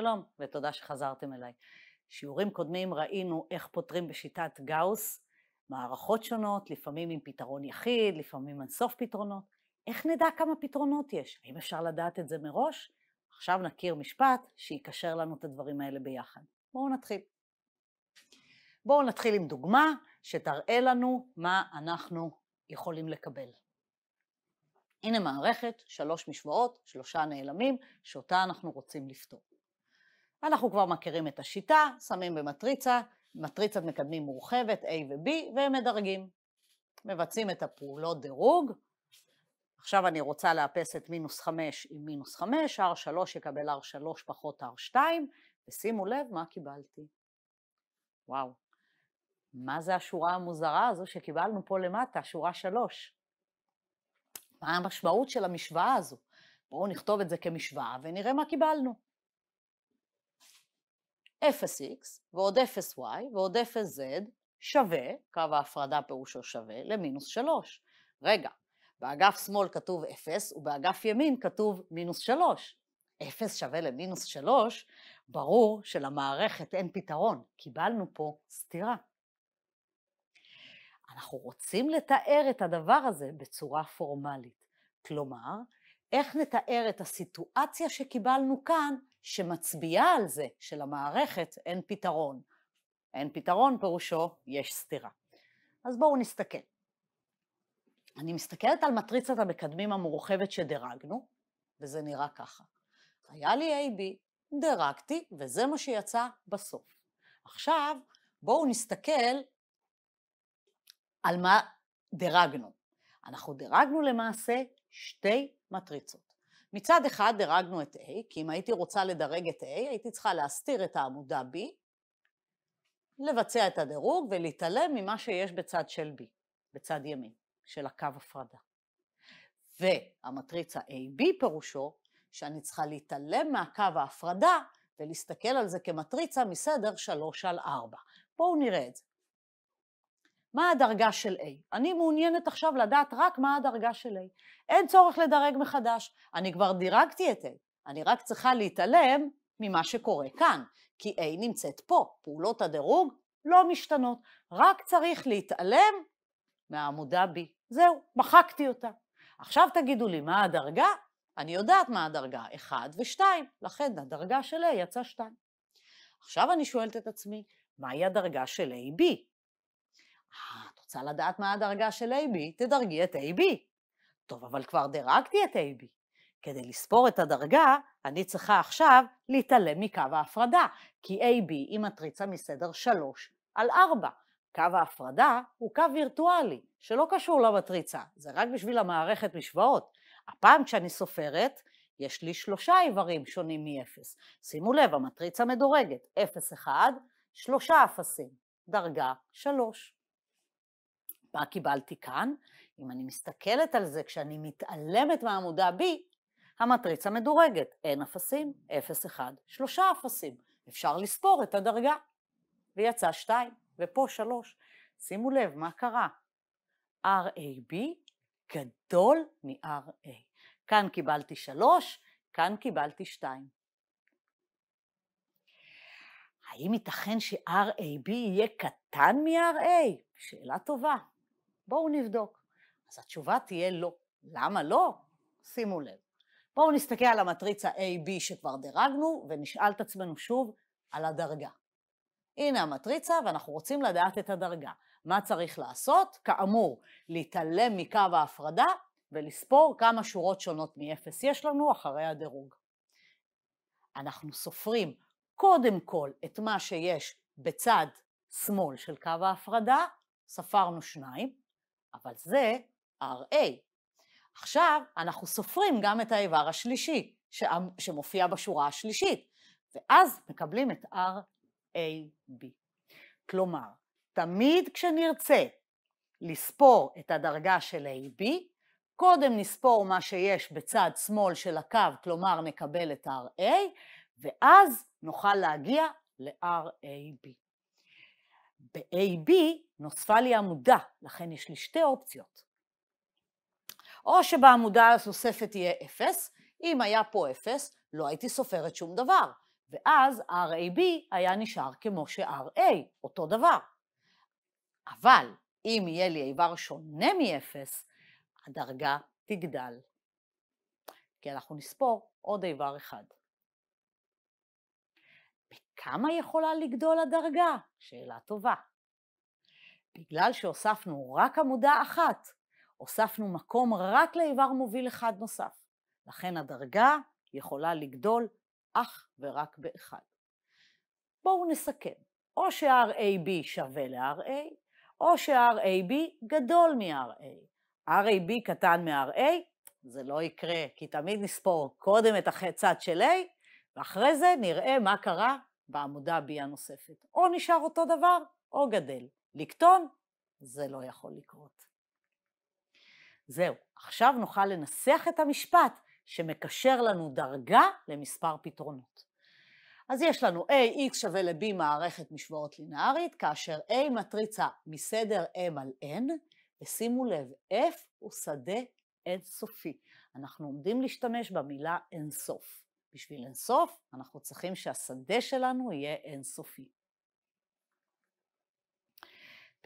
שלום ותודה שחזרתם אליי. שיעורים קודמים ראינו איך פותרים בשיטת גאוס מערכות שונות, לפעמים עם פתרון יחיד, לפעמים סוף פתרונות. איך נדע כמה פתרונות יש? האם אפשר לדעת את זה מראש? עכשיו נכיר משפט שיקשר לנו את הדברים האלה ביחד. בואו נתחיל. בואו נתחיל עם דוגמה שתראה לנו מה אנחנו יכולים לקבל. הנה מערכת, שלוש משוואות, שלושה נעלמים, שאותה אנחנו רוצים לפתור. אנחנו כבר מכירים את השיטה, שמים במטריצה, מטריצת מקדמים מורחבת, A ו-B, והם מדרגים. מבצעים את הפעולות דירוג, עכשיו אני רוצה לאפס את מינוס 5 עם מינוס 5, R3 יקבל R3 פחות R2, ושימו לב מה קיבלתי. וואו, מה זה השורה המוזרה הזו שקיבלנו פה למטה, שורה 3? מה המשמעות של המשוואה הזו? בואו נכתוב את זה כמשוואה ונראה מה קיבלנו. 0x ועוד 0y ועוד 0z שווה, קו ההפרדה פירושו שווה, למינוס 3. רגע, באגף שמאל כתוב 0 ובאגף ימין כתוב מינוס 3. 0 שווה למינוס 3, ברור שלמערכת אין פתרון, קיבלנו פה סתירה. אנחנו רוצים לתאר את הדבר הזה בצורה פורמלית. כלומר, איך נתאר את הסיטואציה שקיבלנו כאן שמצביעה על זה שלמערכת אין פתרון. אין פתרון פירושו יש סתירה. אז בואו נסתכל. אני מסתכלת על מטריצת המקדמים המורחבת שדירגנו, וזה נראה ככה. היה לי A, B, דירגתי, וזה מה שיצא בסוף. עכשיו, בואו נסתכל על מה דירגנו. אנחנו דירגנו למעשה שתי מטריצות. מצד אחד דירגנו את A, כי אם הייתי רוצה לדרג את A, הייתי צריכה להסתיר את העמודה B, לבצע את הדירוג ולהתעלם ממה שיש בצד של B, בצד ימין, של הקו הפרדה. והמטריצה AB פירושו שאני צריכה להתעלם מהקו ההפרדה ולהסתכל על זה כמטריצה מסדר 3 על 4. בואו נראה את זה. מה הדרגה של A? אני מעוניינת עכשיו לדעת רק מה הדרגה של A. אין צורך לדרג מחדש, אני כבר דירגתי את A, אני רק צריכה להתעלם ממה שקורה כאן, כי A נמצאת פה, פעולות הדירוג לא משתנות, רק צריך להתעלם מהעמודה B. זהו, מחקתי אותה. עכשיו תגידו לי מה הדרגה? אני יודעת מה הדרגה, 1 ו-2, לכן הדרגה של A יצאה 2. עכשיו אני שואלת את עצמי, מהי הדרגה של A-B? אה, את רוצה לדעת מה הדרגה של AB? תדרגי את AB. טוב, אבל כבר דירגתי את AB. כדי לספור את הדרגה, אני צריכה עכשיו להתעלם מקו ההפרדה, כי AB היא מטריצה מסדר 3 על 4. קו ההפרדה הוא קו וירטואלי, שלא קשור למטריצה, זה רק בשביל המערכת משוואות. הפעם כשאני סופרת, יש לי שלושה איברים שונים מ-0. שימו לב, המטריצה מדורגת, 0, 1, שלושה אפסים, דרגה 3. מה קיבלתי כאן? אם אני מסתכלת על זה כשאני מתעלמת מהעמודה B, המטריצה מדורגת, אין אפסים, 0, 1, שלושה אפסים. אפשר לספור את הדרגה. ויצא 2, ופה 3. שימו לב מה קרה. RAB גדול מ-RA. כאן קיבלתי 3, כאן קיבלתי 2. האם ייתכן ש-RAB יהיה קטן מ-RA? שאלה טובה. בואו נבדוק. אז התשובה תהיה לא. למה לא? שימו לב. בואו נסתכל על המטריצה A-B שכבר דירגנו, ונשאל את עצמנו שוב על הדרגה. הנה המטריצה, ואנחנו רוצים לדעת את הדרגה. מה צריך לעשות? כאמור, להתעלם מקו ההפרדה ולספור כמה שורות שונות מ-0 יש לנו אחרי הדירוג. אנחנו סופרים קודם כל את מה שיש בצד שמאל של קו ההפרדה, ספרנו שניים, אבל זה RA. עכשיו אנחנו סופרים גם את האיבר השלישי שמופיע בשורה השלישית, ואז מקבלים את RAB. כלומר, תמיד כשנרצה לספור את הדרגה של AB, קודם נספור מה שיש בצד שמאל של הקו, כלומר נקבל את RA, ואז נוכל להגיע ל-RAB. ב-AB נוספה לי עמודה, לכן יש לי שתי אופציות. או שבעמודה הסוספת יהיה 0, אם היה פה 0, לא הייתי סופרת שום דבר, ואז RAB היה נשאר כמו ש-RA, אותו דבר. אבל אם יהיה לי איבר שונה מ-0, הדרגה תגדל, כי אנחנו נספור עוד איבר אחד. כמה יכולה לגדול הדרגה? שאלה טובה. בגלל שהוספנו רק עמודה אחת, הוספנו מקום רק לאיבר מוביל אחד נוסף. לכן הדרגה יכולה לגדול אך ורק באחד. בואו נסכם. או ש-RAB שווה ל-RA, או ש-RAB גדול מ-RA. RAB קטן מ-RA, זה לא יקרה, כי תמיד נספור קודם את החצת של A, ואחרי זה נראה מה קרה בעמודה הביאה נוספת. או נשאר אותו דבר, או גדל. לקטון, זה לא יכול לקרות. זהו, עכשיו נוכל לנסח את המשפט שמקשר לנו דרגה למספר פתרונות. אז יש לנו AX שווה ל-B מערכת משוואות לינארית, כאשר A מטריצה מסדר M על N, ושימו לב, F הוא שדה אינסופי. אנחנו עומדים להשתמש במילה אינסוף. בשביל אינסוף, אנחנו צריכים שהשדה שלנו יהיה אינסופי.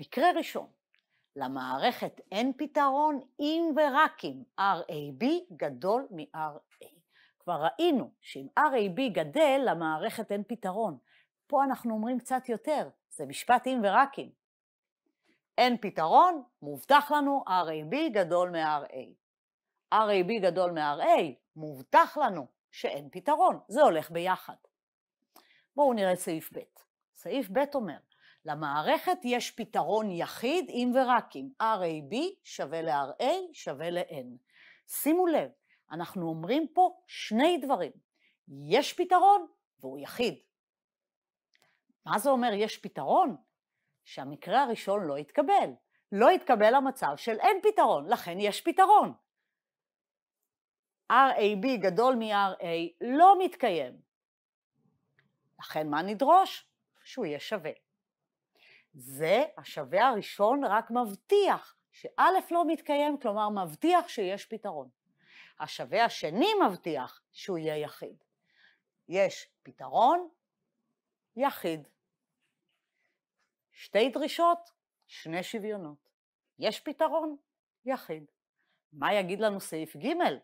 מקרה ראשון, למערכת אין פתרון אם ורק אם RAB גדול מ-RA. כבר ראינו שאם RAB גדל, למערכת אין פתרון. פה אנחנו אומרים קצת יותר, זה משפט אם ורק אם. אין פתרון, מובטח לנו RAB גדול מ-RA. RAB גדול מ-RA, מובטח לנו שאין פתרון, זה הולך ביחד. בואו נראה סעיף ב'. סעיף ב' אומר, למערכת יש פתרון יחיד אם ורק אם RAB שווה ל-RA שווה ל-N. שימו לב, אנחנו אומרים פה שני דברים, יש פתרון והוא יחיד. מה זה אומר יש פתרון? שהמקרה הראשון לא יתקבל. לא יתקבל המצב של אין פתרון, לכן יש פתרון. RAB גדול מ-RA לא מתקיים. לכן מה נדרוש? שהוא יהיה שווה. זה השווה הראשון רק מבטיח שא' לא מתקיים, כלומר מבטיח שיש פתרון. השווה השני מבטיח שהוא יהיה יחיד. יש פתרון יחיד. שתי דרישות, שני שוויונות. יש פתרון יחיד. מה יגיד לנו סעיף ג'?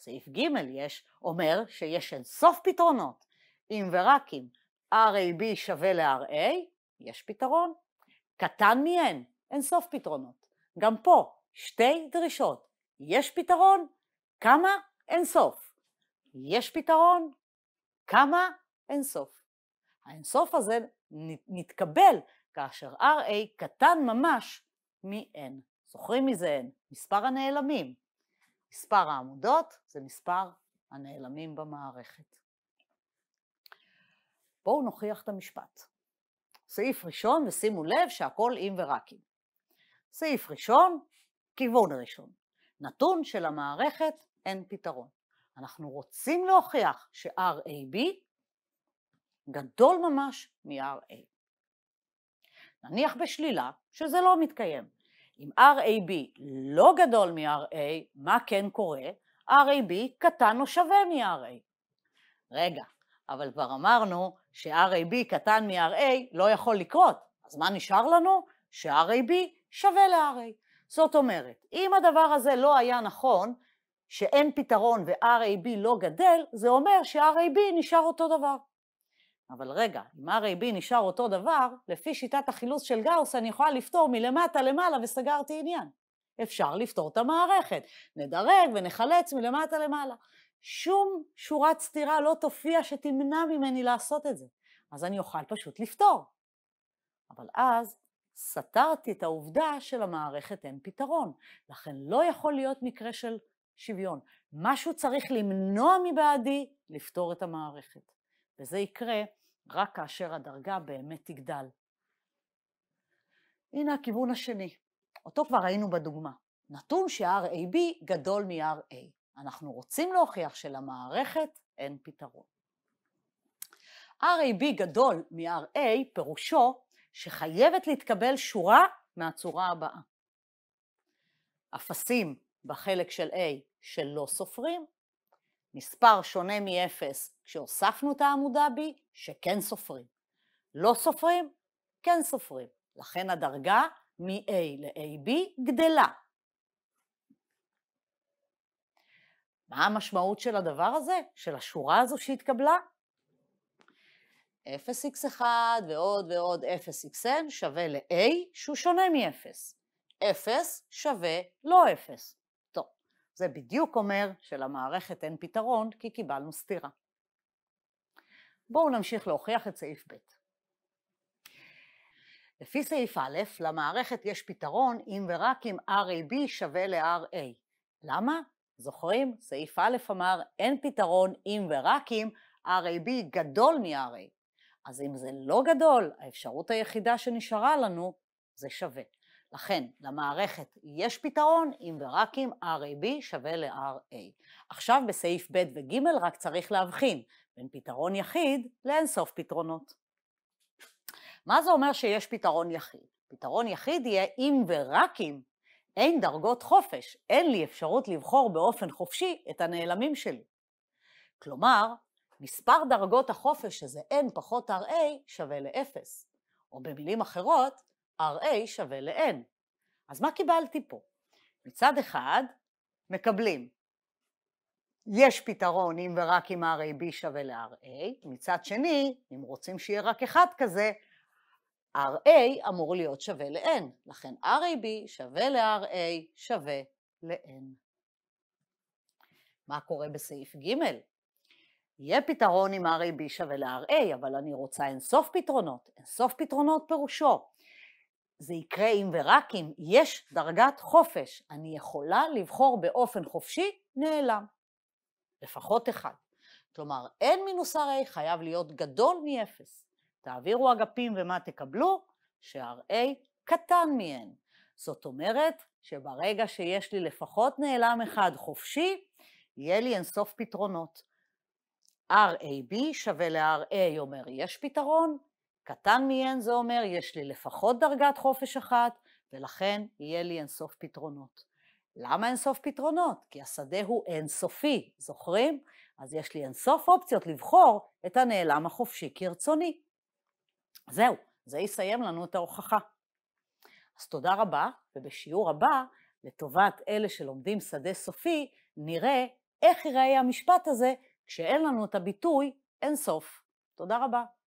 סעיף ג' יש, אומר שיש אינסוף פתרונות, אם ורק אם RAB שווה ל-RA, יש פתרון. קטן מ-N, אינסוף פתרונות. גם פה, שתי דרישות. יש פתרון, כמה? אינסוף. יש פתרון, כמה? אינסוף. האינסוף הזה נתקבל כאשר RA קטן ממש מ-N. זוכרים מזה N? מספר הנעלמים. מספר העמודות זה מספר הנעלמים במערכת. בואו נוכיח את המשפט. סעיף ראשון, ושימו לב שהכל אם ורק אם. סעיף ראשון, כיוון ראשון. נתון שלמערכת אין פתרון. אנחנו רוצים להוכיח ש-RAB גדול ממש מ-RA. נניח בשלילה שזה לא מתקיים, אם RAB לא גדול מ-RA, מה כן קורה? RAB קטן או שווה מ-RA. רגע, אבל כבר אמרנו ש-RAB קטן מ-RA לא יכול לקרות, אז מה נשאר לנו? ש-RAB שווה ל-RA. זאת אומרת, אם הדבר הזה לא היה נכון, שאין פתרון ו-RAB לא גדל, זה אומר ש-RAB נשאר אותו דבר. אבל רגע, אם RAB נשאר אותו דבר, לפי שיטת החילוץ של גאוס אני יכולה לפתור מלמטה למעלה וסגרתי עניין. אפשר לפתור את המערכת, נדרג ונחלץ מלמטה למעלה. שום שורת סתירה לא תופיע שתמנע ממני לעשות את זה, אז אני אוכל פשוט לפתור. אבל אז סתרתי את העובדה שלמערכת אין פתרון, לכן לא יכול להיות מקרה של שוויון. משהו צריך למנוע מבעדי לפתור את המערכת. וזה יקרה רק כאשר הדרגה באמת תגדל. הנה הכיוון השני, אותו כבר ראינו בדוגמה. נתון ש-RAB גדול מ-RA. אנחנו רוצים להוכיח שלמערכת אין פתרון. RAB גדול מ-RA פירושו שחייבת להתקבל שורה מהצורה הבאה. אפסים בחלק של A שלא סופרים, מספר שונה מ-0 כשהוספנו את העמודה B, שכן סופרים. לא סופרים? כן סופרים. לכן הדרגה מ-A ל-AB גדלה. מה המשמעות של הדבר הזה, של השורה הזו שהתקבלה? 0x1 ועוד ועוד 0xn שווה ל-a שהוא שונה מ-0. 0 שווה לא 0. זה בדיוק אומר שלמערכת אין פתרון כי קיבלנו סתירה. בואו נמשיך להוכיח את סעיף ב'. לפי סעיף א', למערכת יש פתרון אם ורק אם RAB שווה ל-RA. למה? זוכרים? סעיף א' אמר אין פתרון אם ורק אם RAB גדול מ-RA. אז אם זה לא גדול, האפשרות היחידה שנשארה לנו זה שווה. לכן למערכת יש פתרון אם ורק אם RAB שווה ל-RA. עכשיו בסעיף ב' וג' רק צריך להבחין בין פתרון יחיד לאינסוף פתרונות. מה זה אומר שיש פתרון יחיד? פתרון יחיד יהיה אם ורק אם אין דרגות חופש, אין לי אפשרות לבחור באופן חופשי את הנעלמים שלי. כלומר, מספר דרגות החופש שזה n פחות RA שווה ל-0. או במילים אחרות, RA שווה ל-N. אז מה קיבלתי פה? מצד אחד, מקבלים. יש פתרון אם ורק אם RAB שווה ל-RA, מצד שני, אם רוצים שיהיה רק אחד כזה, RA אמור להיות שווה ל-N, לכן RAB שווה ל-RA שווה ל-N. מה קורה בסעיף ג'? יהיה פתרון אם RAB שווה ל-RA, אבל אני רוצה אינסוף פתרונות. אינסוף פתרונות פירושו זה יקרה אם ורק אם יש דרגת חופש, אני יכולה לבחור באופן חופשי, נעלם. לפחות אחד. כלומר, n מינוס RA חייב להיות גדול מאפס. תעבירו אגפים ומה תקבלו? ש קטן מ-n. זאת אומרת שברגע שיש לי לפחות נעלם אחד חופשי, יהיה לי אינסוף פתרונות. RAB שווה ל-RA אומר יש פתרון, קטן מ-n זה אומר יש לי לפחות דרגת חופש אחת, ולכן יהיה לי אינסוף פתרונות. למה אינסוף פתרונות? כי השדה הוא אינסופי, זוכרים? אז יש לי אינסוף אופציות לבחור את הנעלם החופשי כרצוני. זהו, זה יסיים לנו את ההוכחה. אז תודה רבה, ובשיעור הבא, לטובת אלה שלומדים שדה סופי, נראה איך ייראה המשפט הזה כשאין לנו את הביטוי אינסוף. תודה רבה.